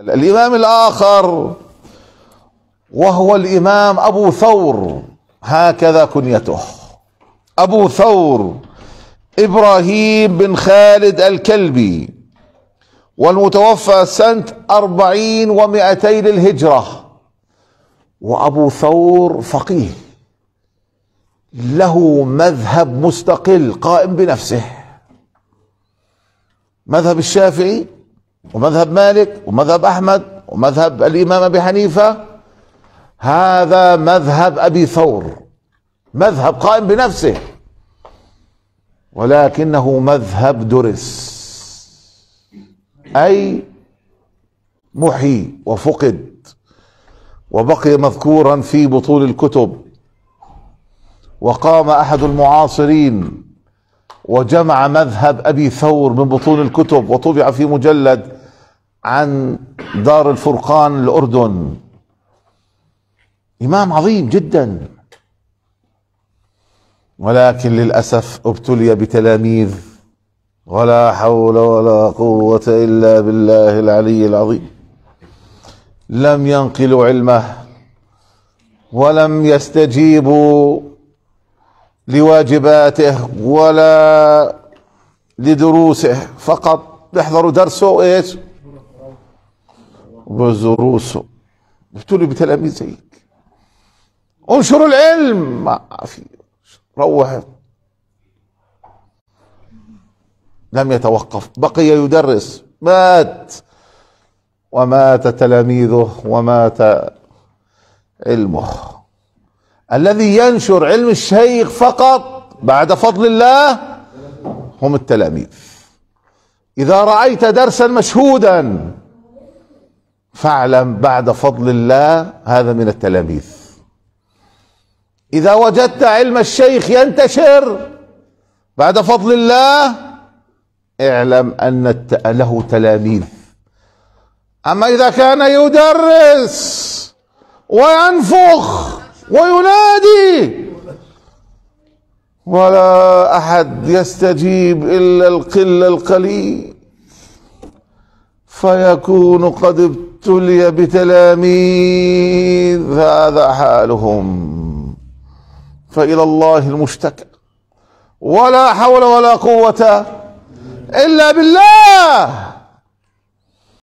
الإمام الآخر وهو الإمام أبو ثور هكذا كنيته أبو ثور إبراهيم بن خالد الكلبي والمتوفى سنة أربعين ومائتي للهجرة وأبو ثور فقيه له مذهب مستقل قائم بنفسه مذهب الشافعي ومذهب مالك ومذهب أحمد ومذهب الإمام أبي حنيفة هذا مذهب أبي ثور مذهب قائم بنفسه ولكنه مذهب درس أي محي وفقد وبقي مذكورا في بطول الكتب وقام أحد المعاصرين وجمع مذهب أبي ثور من بطول الكتب وطبع في مجلد عن دار الفرقان الأردن إمام عظيم جدا ولكن للأسف ابتلي بتلاميذ ولا حول ولا قوة إلا بالله العلي العظيم لم ينقلوا علمه ولم يستجيبوا لواجباته ولا لدروسه فقط يحضروا درسه ايش بزروسه جبتوا بتلاميذ زيك انشروا العلم ما في روح لم يتوقف بقي يدرس مات ومات تلاميذه ومات علمه الذي ينشر علم الشيخ فقط بعد فضل الله هم التلاميذ اذا رايت درسا مشهودا فاعلم بعد فضل الله هذا من التلاميذ اذا وجدت علم الشيخ ينتشر بعد فضل الله اعلم ان له تلاميذ اما اذا كان يدرس وينفخ وينادي ولا احد يستجيب الا القله القليل فيكون قد ابتلى ابتلي بتلاميذ هذا حالهم فإلى الله المشتكى ولا حول ولا قوة إلا بالله